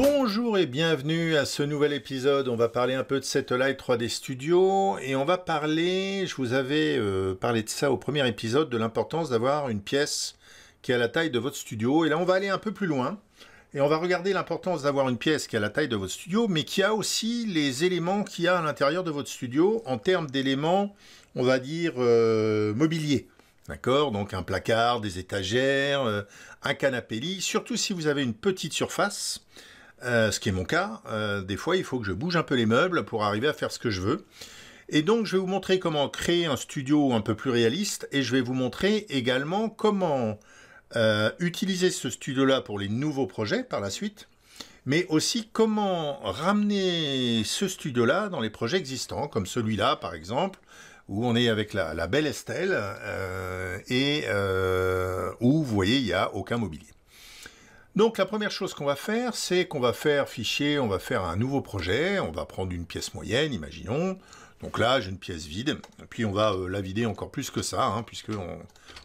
Bonjour et bienvenue à ce nouvel épisode. On va parler un peu de cette live 3D Studio et on va parler, je vous avais euh, parlé de ça au premier épisode, de l'importance d'avoir une pièce qui a la taille de votre studio. Et là, on va aller un peu plus loin et on va regarder l'importance d'avoir une pièce qui a la taille de votre studio, mais qui a aussi les éléments qu'il y a à l'intérieur de votre studio en termes d'éléments, on va dire, euh, mobilier. D'accord Donc un placard, des étagères, euh, un canapé lit, surtout si vous avez une petite surface. Euh, ce qui est mon cas. Euh, des fois, il faut que je bouge un peu les meubles pour arriver à faire ce que je veux. Et donc, je vais vous montrer comment créer un studio un peu plus réaliste et je vais vous montrer également comment euh, utiliser ce studio-là pour les nouveaux projets par la suite, mais aussi comment ramener ce studio-là dans les projets existants, comme celui-là par exemple, où on est avec la, belle Estelle et où, vous voyez, il n'y a aucun mobilier. Donc la première chose qu'on va faire, c'est qu'on va faire fichier, on va faire un nouveau projet, on va prendre une pièce moyenne, imaginons. Donc là, j'ai une pièce vide, puis on va euh, la vider encore plus que ça, hein, puisqu'on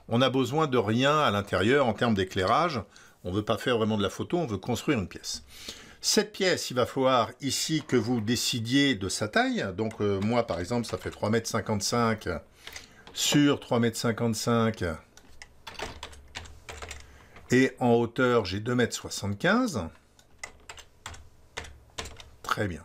on a besoin de rien à l'intérieur en termes d'éclairage. On ne veut pas faire vraiment de la photo, on veut construire une pièce. Cette pièce, il va falloir ici que vous décidiez de sa taille. Donc euh, moi, par exemple, ça fait 3,55 m sur 3,55 m et en hauteur, j'ai 2,75 m. Très bien.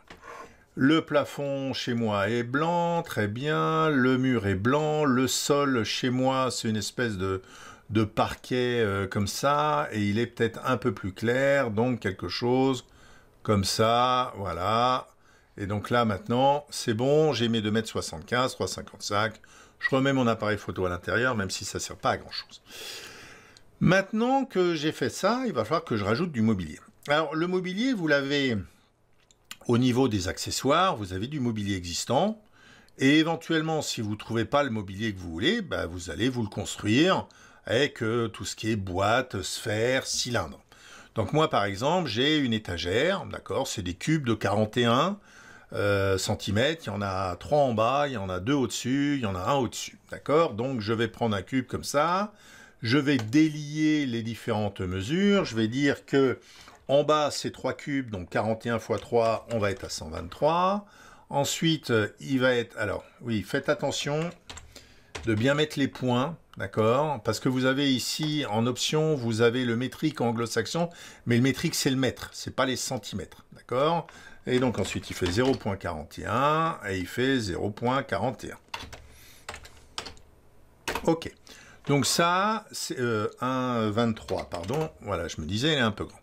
Le plafond chez moi est blanc, très bien. Le mur est blanc. Le sol chez moi, c'est une espèce de, de parquet euh, comme ça. Et il est peut-être un peu plus clair. Donc quelque chose comme ça. Voilà. Et donc là maintenant, c'est bon. J'ai mes 2m75, 3,55. Je remets mon appareil photo à l'intérieur, même si ça ne sert pas à grand-chose. Maintenant que j'ai fait ça, il va falloir que je rajoute du mobilier. Alors le mobilier, vous l'avez au niveau des accessoires, vous avez du mobilier existant. Et éventuellement, si vous ne trouvez pas le mobilier que vous voulez, bah, vous allez vous le construire avec euh, tout ce qui est boîte, sphère, cylindre. Donc moi, par exemple, j'ai une étagère, d'accord, c'est des cubes de 41 euh, cm, il y en a 3 en bas, il y en a 2 au-dessus, il y en a un au-dessus, d'accord Donc je vais prendre un cube comme ça, je vais délier les différentes mesures. Je vais dire que en bas, c'est 3 cubes, donc 41 fois 3, on va être à 123. Ensuite, il va être... Alors, oui, faites attention de bien mettre les points, d'accord Parce que vous avez ici, en option, vous avez le métrique anglo-saxon, mais le métrique, c'est le mètre, n'est pas les centimètres, d'accord Et donc, ensuite, il fait 0.41 et il fait 0.41. OK. Donc ça, c'est 1,23, euh, pardon. Voilà, je me disais, il est un peu grand.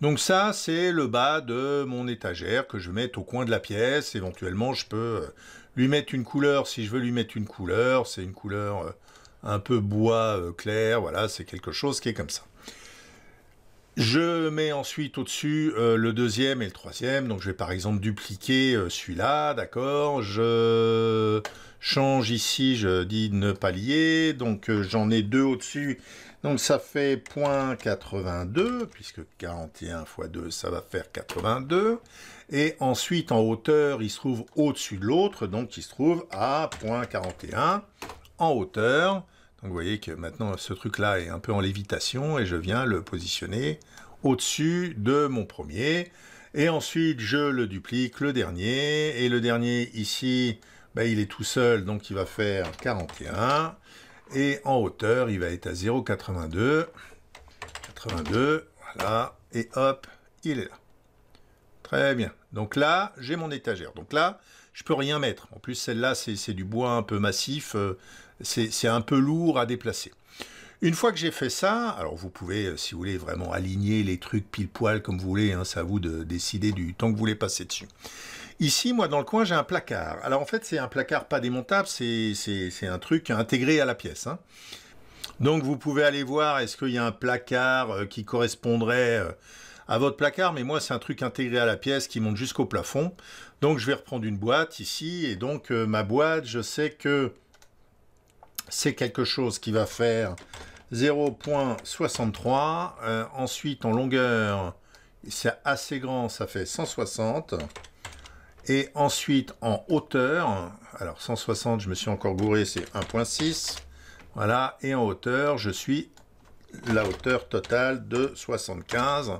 Donc ça, c'est le bas de mon étagère que je vais mettre au coin de la pièce. Éventuellement, je peux euh, lui mettre une couleur si je veux lui mettre une couleur. C'est une couleur euh, un peu bois clair. Voilà, c'est quelque chose qui est comme ça. Je mets ensuite au-dessus le deuxième et le troisième. Donc je vais par exemple dupliquer celui-là, d'accord Je change ici, je dis ne pas lier, donc euh, j'en ai deux au-dessus, donc ça fait 0.82, puisque 41 x 2, ça va faire 82, et ensuite en hauteur, il se trouve au-dessus de l'autre, donc il se trouve à 0.41 en hauteur, donc vous voyez que maintenant ce truc-là est un peu en lévitation, et je viens le positionner au-dessus de mon premier, et ensuite je le duplique, le dernier, et le dernier ici, ben, il est tout seul, donc il va faire 41. Et en hauteur, il va être à 0,82. 82, voilà. Et hop, il est là. Très bien. Donc là, j'ai mon étagère. Donc là, je peux rien mettre. En plus, celle-là, c'est du bois un peu massif. Euh, c'est un peu lourd à déplacer. Une fois que j'ai fait ça, alors vous pouvez, euh, si vous voulez, vraiment aligner les trucs pile poil comme vous voulez, hein, c'est à vous de décider du temps que vous voulez passer dessus. Ici, moi, dans le coin, j'ai un placard. Alors en fait, c'est un placard pas démontable, c'est un truc intégré à la pièce. Hein. Donc vous pouvez aller voir, est-ce qu'il y a un placard euh, qui correspondrait euh, à votre placard, mais moi c'est un truc intégré à la pièce qui monte jusqu'au plafond. Donc je vais reprendre une boîte ici, et donc euh, ma boîte, je sais que c'est quelque chose qui va faire 0.63. ensuite en longueur, c'est assez grand, ça fait 160. Et ensuite, en hauteur, alors 160, je me suis encore gouré, c'est 1.6. Voilà, et en hauteur, je suis la hauteur totale de 75.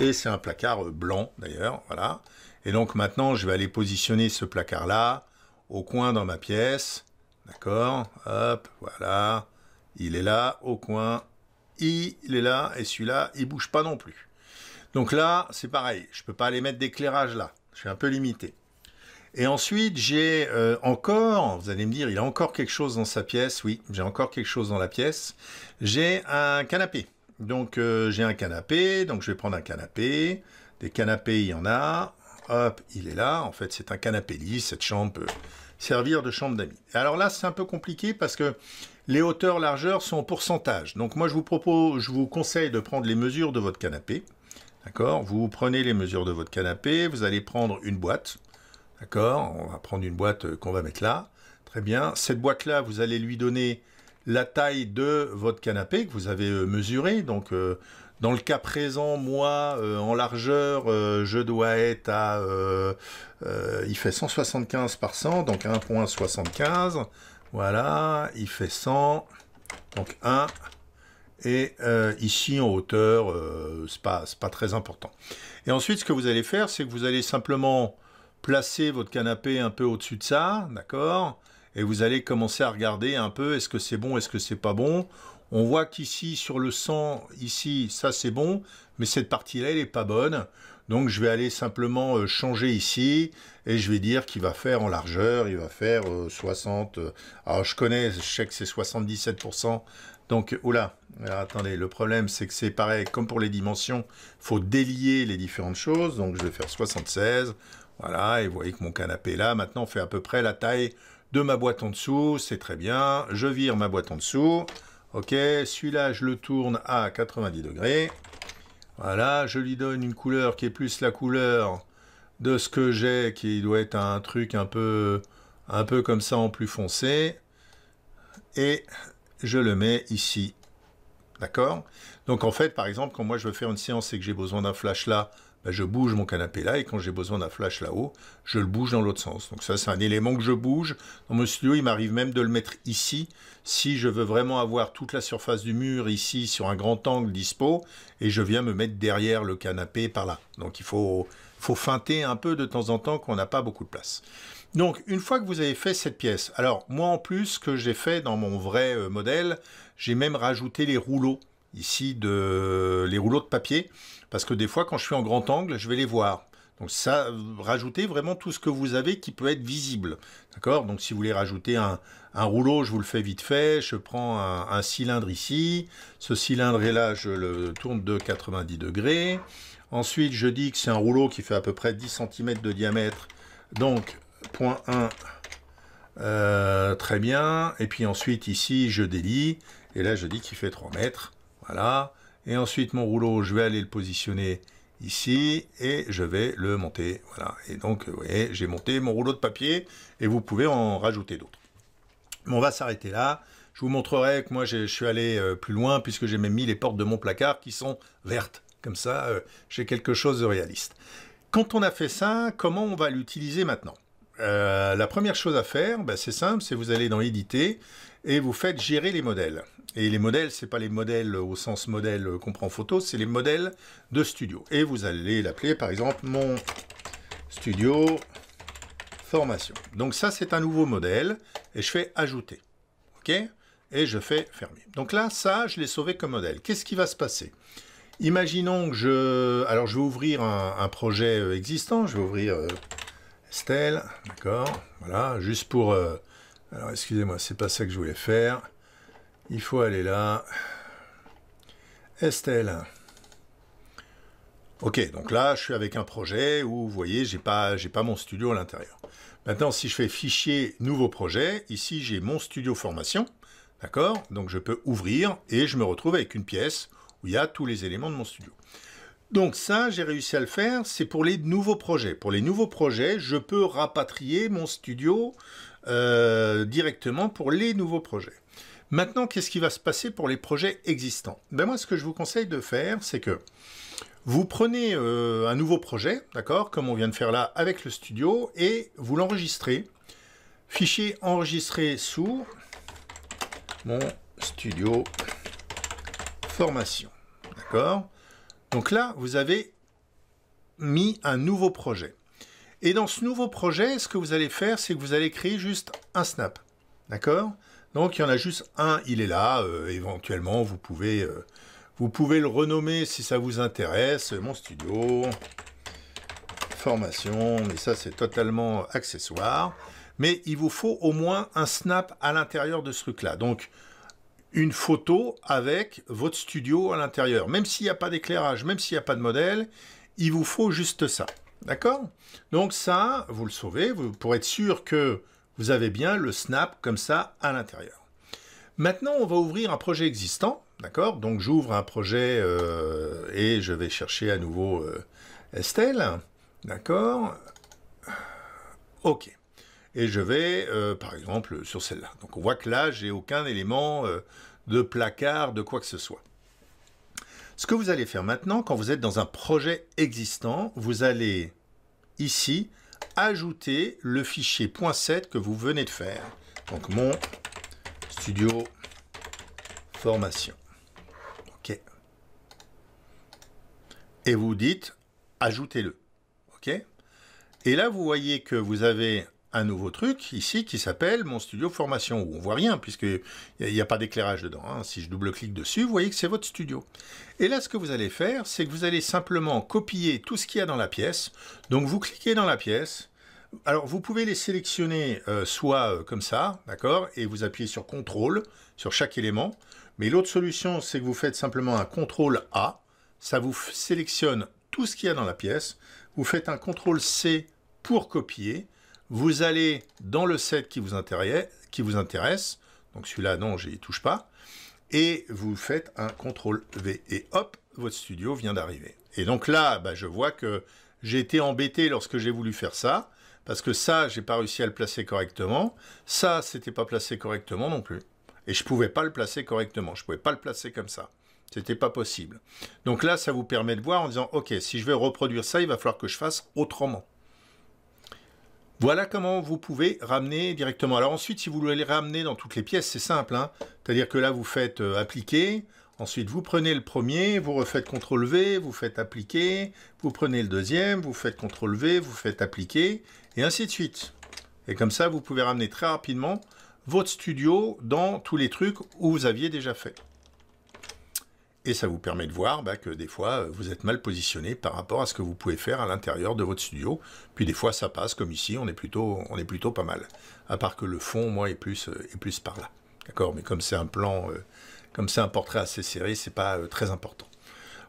Et c'est un placard blanc, d'ailleurs, voilà. Et donc maintenant, je vais aller positionner ce placard-là au coin dans ma pièce. D'accord Hop, voilà. Il est là, au coin. Il est là, et celui-là, il bouge pas non plus. Donc là, c'est pareil. Je ne peux pas aller mettre d'éclairage là. Je suis un peu limité. Et ensuite, j'ai euh, encore, vous allez me dire, il a encore quelque chose dans sa pièce. Oui, j'ai encore quelque chose dans la pièce. J'ai un canapé. Donc, euh, j'ai un canapé. Donc, je vais prendre un canapé. Des canapés, il y en a. Hop, il est là. En fait, c'est un canapé lit. Cette chambre peut servir de chambre d'amis. Alors là, c'est un peu compliqué parce que les hauteurs, largeurs sont en pourcentage. Donc, moi, je vous propose, je vous conseille de prendre les mesures de votre canapé. D'accord Vous prenez les mesures de votre canapé, vous allez prendre une boîte. D'accord On va prendre une boîte euh, qu'on va mettre là. Très bien. Cette boîte-là, vous allez lui donner la taille de votre canapé que vous avez euh, mesuré. Donc, euh, dans le cas présent, moi, en largeur, je dois être à... il fait 175 par 100, donc 1.75. Voilà, il fait 100. Donc 1 et euh, ici en hauteur, euh, ce n'est pas, très important. Et ensuite, ce que vous allez faire, c'est que vous allez simplement placer votre canapé un peu au-dessus de ça, d'accord Et vous allez commencer à regarder un peu, est-ce que c'est bon, est-ce que c'est pas bon On voit qu'ici, sur le sang, ici, ça c'est bon, mais cette partie-là, elle n'est pas bonne. Donc je vais aller simplement euh, changer ici et je vais dire qu'il va faire en largeur, il va faire 60. Alors je connais, je sais que c'est 77% donc, oula, attendez, le problème c'est que c'est pareil, comme pour les dimensions, faut délier les différentes choses. Donc je vais faire 76, voilà, et vous voyez que mon canapé là, maintenant, fait à peu près la taille de ma boîte en dessous, c'est très bien. Je vire ma boîte en dessous, ok, celui-là, je le tourne à 90 degrés. Voilà, je lui donne une couleur qui est plus la couleur de ce que j'ai, qui doit être un truc un peu, un peu comme ça en plus foncé. Et je le mets ici. D'accord Donc en fait, par exemple, quand moi je veux faire une séance et que j'ai besoin d'un flash là, ben, je bouge mon canapé là, et quand j'ai besoin d'un flash là-haut, je le bouge dans l'autre sens. Donc ça, c'est un élément que je bouge. Dans mon studio, il m'arrive même de le mettre ici, si je veux vraiment avoir toute la surface du mur ici, sur un grand angle dispo, et je viens me mettre derrière le canapé par là. Donc il faut, faut feinter un peu de temps en temps qu'on n'a pas beaucoup de place. Donc, une fois que vous avez fait cette pièce, alors moi en plus, ce que j'ai fait dans mon vrai euh, modèle, j'ai même rajouté les rouleaux ici, de, les rouleaux de papier, parce que des fois, quand je suis en grand angle, je vais les voir. Donc ça, euh, rajoutez vraiment tout ce que vous avez qui peut être visible. D'accord Donc si vous voulez rajouter un, rouleau, je vous le fais vite fait. Je prends un, cylindre ici. Ce cylindre est là, je le tourne de 90 degrés. Ensuite, je dis que c'est un rouleau qui fait à peu près 10 cm de diamètre. Donc point 1, euh, très bien. Et puis ensuite, ici, je délie. Et là, je dis qu'il fait 3 mètres. Voilà. Et ensuite, mon rouleau, je vais aller le positionner ici et je vais le monter. Voilà. Et donc, vous voyez, j'ai monté mon rouleau de papier et vous pouvez en rajouter d'autres. on va s'arrêter là. Je vous montrerai que moi, je suis allé euh, plus loin puisque j'ai même mis les portes de mon placard qui sont vertes. Comme ça, euh, j'ai quelque chose de réaliste. Quand on a fait ça, comment on va l'utiliser maintenant euh, la première chose à faire, bah, c'est simple, c'est vous allez dans éditer et vous faites gérer les modèles. Et les modèles, c'est pas les modèles au sens modèle euh, qu'on prend photo, c'est les modèles de studio. Et vous allez l'appeler par exemple mon studio formation. Donc ça, c'est un nouveau modèle et je fais ajouter. OK Et je fais fermer. Donc là, ça, je l'ai sauvé comme modèle. Qu'est-ce qui va se passer Imaginons que je... Alors, je vais ouvrir un projet euh, existant. Je vais ouvrir Estelle, d'accord, voilà, juste pour... Euh, alors excusez-moi, c'est pas ça que je voulais faire. Il faut aller là. Estelle. Ok, donc là, je suis avec un projet où, vous voyez, j'ai pas, j'ai pas mon studio à l'intérieur. Maintenant, si je fais fichier, nouveau projet, ici, j'ai mon studio formation, d'accord Donc, je peux ouvrir et je me retrouve avec une pièce où il y a tous les éléments de mon studio. Donc ça, j'ai réussi à le faire, c'est pour les nouveaux projets. Pour les nouveaux projets, je peux rapatrier mon studio euh, directement pour les nouveaux projets. Maintenant, qu'est-ce qui va se passer pour les projets existants ben Moi, ce que je vous conseille de faire, c'est que vous prenez euh, un nouveau projet, d'accord, comme on vient de faire là avec le studio, et vous l'enregistrez. Fichier enregistré sous mon studio formation, d'accord donc là, vous avez mis un nouveau projet. Et dans ce nouveau projet, ce que vous allez faire, c'est que vous allez créer juste un snap. D'accord Donc il y en a juste un, il est là. Euh, éventuellement, vous pouvez, euh, vous pouvez le renommer si ça vous intéresse. Mon studio, formation, mais ça c'est totalement accessoire. Mais il vous faut au moins un snap à l'intérieur de ce truc-là. Donc une photo avec votre studio à l'intérieur. Même s'il n'y a pas d'éclairage, même s'il n'y a pas de modèle, il vous faut juste ça. D'accord Donc ça, vous le sauvez vous, pour être sûr que vous avez bien le snap comme ça à l'intérieur. Maintenant, on va ouvrir un projet existant. D'accord Donc j'ouvre un projet euh, et je vais chercher à nouveau euh, Estelle. D'accord Ok et je vais, euh, par exemple, sur celle-là. Donc on voit que là, j'ai aucun élément euh, de placard, de quoi que ce soit. Ce que vous allez faire maintenant, quand vous êtes dans un projet existant, vous allez ici ajouter le fichier .7 que vous venez de faire. Donc mon studio formation. OK. Et vous dites ajoutez-le. OK Et là, vous voyez que vous avez un nouveau truc ici qui s'appelle mon studio formation où on voit rien puisque il n'y a, pas d'éclairage dedans. Hein. Si je double-clique dessus, vous voyez que c'est votre studio. Et là, ce que vous allez faire, c'est que vous allez simplement copier tout ce qu'il y a dans la pièce. Donc vous cliquez dans la pièce. Alors vous pouvez les sélectionner euh, soit euh, comme ça, d'accord, et vous appuyez sur contrôle sur chaque élément. Mais l'autre solution, c'est que vous faites simplement un contrôle A. Ça vous sélectionne tout ce qu'il y a dans la pièce. Vous faites un contrôle C pour copier vous allez dans le set qui vous intéresse, donc celui-là, non, je n'y touche pas, et vous faites un CTRL V, et hop, votre studio vient d'arriver. Et donc là, bah, je vois que j'ai été embêté lorsque j'ai voulu faire ça, parce que ça, j'ai pas réussi à le placer correctement, ça, n'était pas placé correctement non plus. Et je ne pouvais pas le placer correctement, je ne pouvais pas le placer comme ça. C'était pas possible. Donc là, ça vous permet de voir en disant, ok, si je vais reproduire ça, il va falloir que je fasse autrement. Voilà comment vous pouvez ramener directement. Alors ensuite, si vous voulez les ramener dans toutes les pièces, c'est simple. Hein. C'est-à-dire que là, vous faites euh, appliquer, ensuite vous prenez le premier, vous refaites CTRL V, vous faites appliquer, vous prenez le deuxième, vous faites CTRL V, vous faites appliquer, et ainsi de suite. Et comme ça, vous pouvez ramener très rapidement votre studio dans tous les trucs où vous aviez déjà fait et ça vous permet de voir bah, que des fois euh, vous êtes mal positionné par rapport à ce que vous pouvez faire à l'intérieur de votre studio. Puis des fois ça passe, comme ici, on est plutôt, on est plutôt pas mal. À part que le fond, moi, est plus, euh, plus par là. D'accord Mais comme c'est un plan, euh, comme c'est un portrait assez serré, c'est pas très important.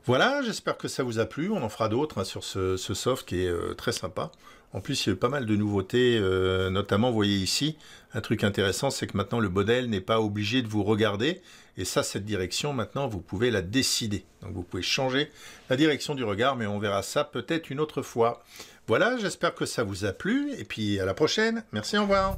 Voilà, j'espère que ça vous a plu. On en fera d'autres hein, sur ce, ce, soft qui est euh, très sympa. En plus, il y a eu pas mal de nouveautés, euh, notamment, vous voyez ici, un truc intéressant, c'est que maintenant le modèle n'est pas obligé de vous regarder. Et ça, cette direction, maintenant, vous pouvez la décider. Donc vous pouvez changer la direction du regard, mais on verra ça peut-être une autre fois. Voilà, j'espère que ça vous a plu. Et puis à la prochaine. Merci, au revoir.